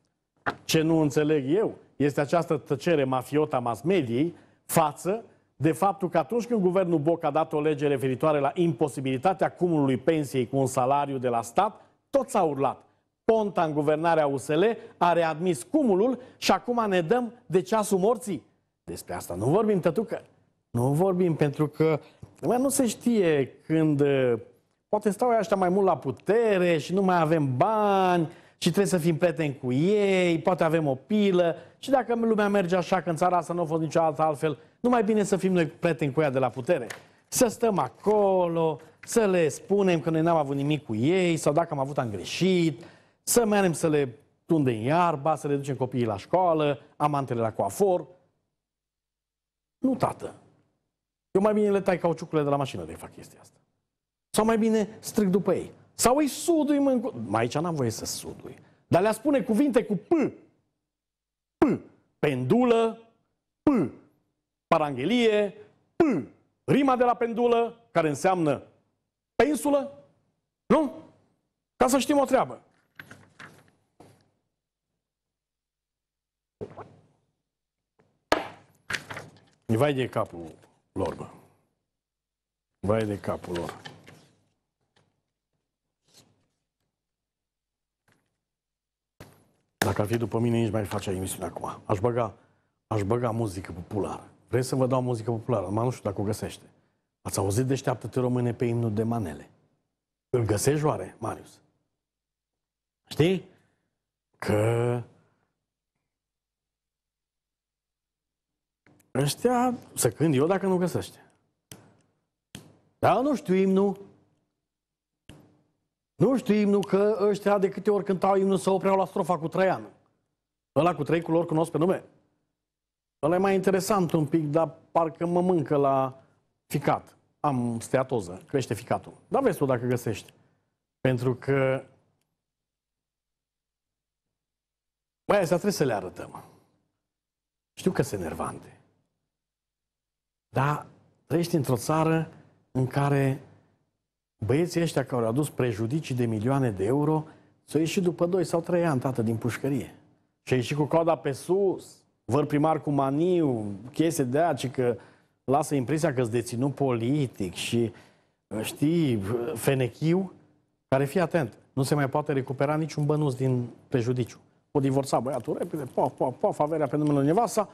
Ce nu înțeleg eu este această tăcere mafiota mass mediei față de faptul că atunci când guvernul Boc a dat o lege referitoare la imposibilitatea cumulului pensiei cu un salariu de la stat, tot s-a urlat. Ponta în guvernarea USL a readmis cumulul și acum ne dăm de ceasul morții. Despre asta nu vorbim, tătucă. Nu vorbim pentru că mai nu se știe când uh, poate stau ăștia mai mult la putere și nu mai avem bani și trebuie să fim prieteni cu ei, poate avem o pilă și dacă lumea merge așa, că în țara asta nu a fost altă altfel, nu mai bine să fim noi prieteni cu ea de la putere. Să stăm acolo, să le spunem că noi n-am avut nimic cu ei sau dacă am avut am greșit, să mergem să le tundem iarba, să le ducem copiii la școală, amantele la coafor. Nu, tată. Eu mai bine le tai cauciucurile de la mașină de fac chestia asta. Sau mai bine strig după ei. Sau îi sudui mă Mai aici n-am voie să sudui. Dar le spune cuvinte cu P. P. Pendulă. P paranghelie, P, rima de la pendulă, care înseamnă pensulă, nu? Ca să știm o treabă. Vai de capul lor, bă. Vai de capul lor. Dacă ar fi după mine, nici mai face emisiunea acum. Aș băga, aș băga muzică populară. Vrei să vă dau muzică populară? Mă nu știu dacă o găsește. Ați auzit Deșteaptă-te române pe imnul de manele. Îl găsești oare, Marius? Știi? Că ăștia să cânt eu dacă nu găsește. Dar nu știu imnul. Nu știu imnul că ăștia de câte ori cântau imnul să opreau la strofa cu Traian. Ăla cu trei culori cunosc pe nume. Ăla e mai interesant un pic, dar parcă mă mâncă la ficat. Am steatoză, crește ficatul. Dar vezi tu dacă găsești. Pentru că... Băi, asta trebuie să le arătăm. Știu că sunt nervante. Dar trăiești într-o țară în care băieții ăștia care au adus prejudicii de milioane de euro s-au ieșit după 2 sau 3 ani, tată, din pușcărie. Și au ieșit cu coada pe sus văr primar cu maniu, chestii de aia, că lasă impresia că-s deținut politic și, uh, știi, uh, fenechiu, care fii atent, nu se mai poate recupera niciun bănuț din prejudiciu. O divorța băiatul repede, Pof, pof, pof, averea pe numele nevasta,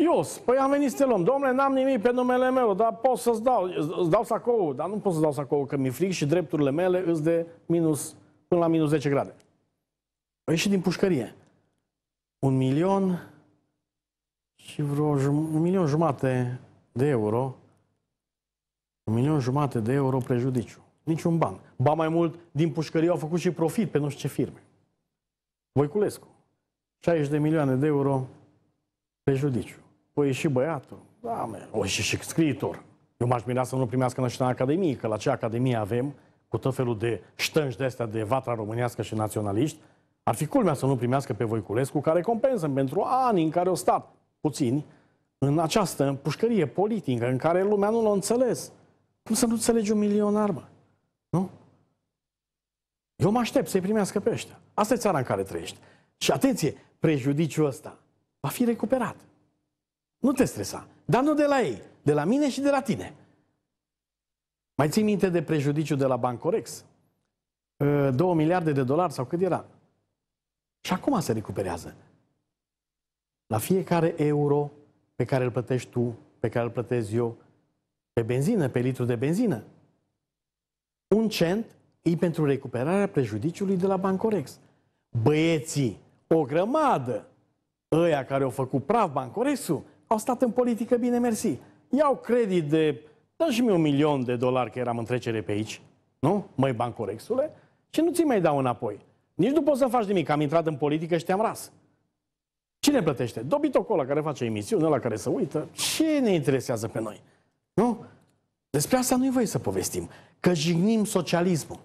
Ios, păi am venit să te luăm. Domnule, n-am nimic pe numele meu, dar pot să-ți dau, îți dau sacou, dar nu pot să dau sacou, că mi-e fric și drepturile mele îți de minus, până la minus 10 grade. Păi și din pușcărie. Un milion și vreo un milion jumate de euro, un milion jumate de euro prejudiciu. Niciun ban. Ba mai mult, din pușcărie au făcut și profit pe nu știu ce firme. Voiculescu. 60 de milioane de euro prejudiciu. Păi și băiatul. Da, mă, o și, și scriitor. Eu m-aș mira să nu primească în academie, că la ce academie avem, cu tot felul de ștânci de astea de vatra românească și naționaliști, ar fi culmea să nu primească pe Voiculescu care compensă pentru ani în care o stat puțini, în această pușcărie politică în care lumea nu l-a înțeles. Cum să nu înțelegi un milionar, mă? Nu? Eu mă aștept să-i primească pe ăștia. Asta e țara în care trăiești. Și atenție, prejudiciul ăsta va fi recuperat. Nu te stresa. Dar nu de la ei, de la mine și de la tine. Mai ții minte de prejudiciul de la Bancorex? 2 ă, miliarde de dolari sau cât era? Și acum se recuperează. La fiecare euro pe care îl plătești tu, pe care îl plătesc eu, pe benzină, pe litru de benzină, un cent e pentru recuperarea prejudiciului de la Bancorex. Băieții, o grămadă, ăia care au făcut praf Bancorexul, au stat în politică bine mersi. Iau credit de, da și un milion de dolari că eram în trecere pe aici, nu? Măi, Bancorexule, și nu ți mai dau înapoi. Nici nu poți să faci nimic, am intrat în politică și te-am ras. Cine plătește? Dobitocola care face emisiune, la care se uită. Ce ne interesează pe noi? Nu? Despre asta nu-i voie să povestim. Că jignim socialismul.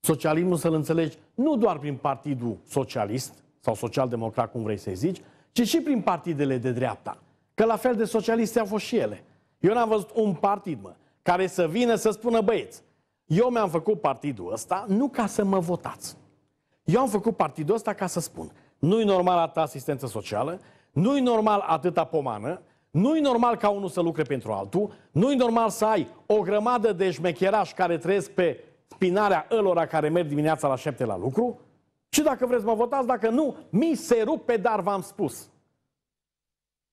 Socialismul să-l înțelegi nu doar prin Partidul Socialist sau Social-Democrat, cum vrei să-i zici, ci și prin partidele de dreapta. Că la fel de socialiste au fost și ele. Eu n-am văzut un partid, mă, care să vină să spună, băieți, eu mi-am făcut partidul ăsta nu ca să mă votați. Eu am făcut partidul ăsta ca să spun, nu-i normal atâta asistență socială, nu-i normal atâta pomană, nu-i normal ca unul să lucre pentru altul, nu-i normal să ai o grămadă de șmecherași care trăiesc pe spinarea ălora care merg dimineața la șapte la lucru. Și dacă vreți mă votați, dacă nu, mi se rupe, dar v-am spus.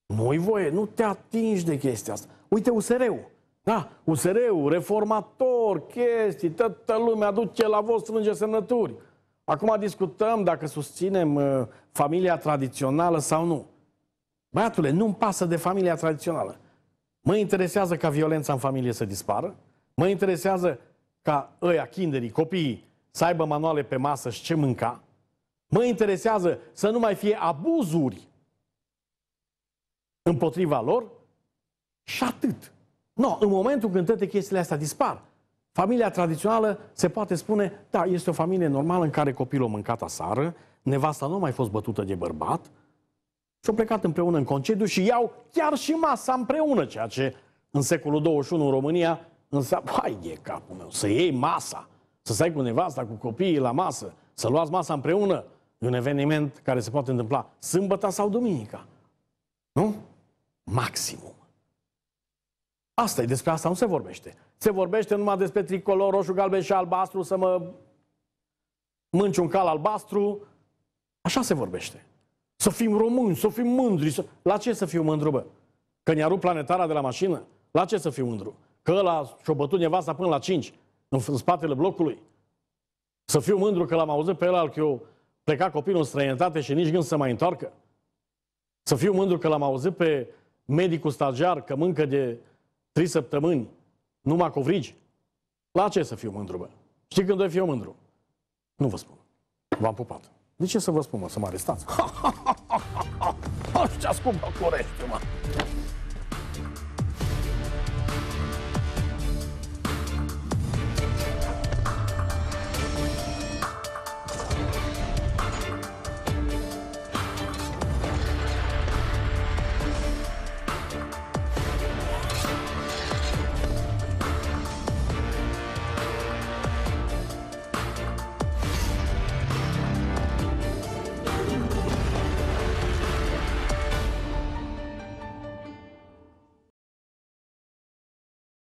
Nu-i voie, nu te atingi de chestia asta. Uite USR-ul. Da, usr reformator, chestii, toată lumea duce la vot strânge semnături. Acum discutăm dacă susținem uh, familia tradițională sau nu. Băiatule, nu-mi pasă de familia tradițională. Mă interesează ca violența în familie să dispară, mă interesează ca ăia, kinderii, copiii, să aibă manuale pe masă și ce mânca, mă interesează să nu mai fie abuzuri împotriva lor și atât. No, în momentul când toate chestiile astea dispar, Familia tradițională se poate spune, da, este o familie normală în care copilul a mâncat asară, nevasta nu a mai fost bătută de bărbat și au plecat împreună în concediu și iau chiar și masa împreună, ceea ce în secolul 21 în România înseamnă, hai de capul meu, să iei masa, să stai cu nevasta, cu copiii la masă, să luați masa împreună, e un eveniment care se poate întâmpla sâmbătă sau duminica. Nu? Maximum. Asta e, despre asta nu se vorbește. Se vorbește numai despre tricolor roșu, galben și albastru, să mă mânci un cal albastru. Așa se vorbește. Să fim români, să fim mândri. Să... La ce să fiu mândru, bă? Că ne-a rupt planetara de la mașină? La ce să fiu mândru? Că ăla și-o bătut nevasta până la 5 în spatele blocului? Să fiu mândru că l-am auzit pe el că eu pleca copilul în străinătate și nici gând să mai întoarcă? Să fiu mândru că l-am auzit pe medicul stagiar că mâncă de 3 săptămâni numai covrigi? La ce să fiu mândru, bă? Știi când o fi eu mândru? Nu vă spun. V-am pupat. De ce să vă spun, mă, să mă arestați? Ha, ha, ha, ha, ha. Așa scump, mă.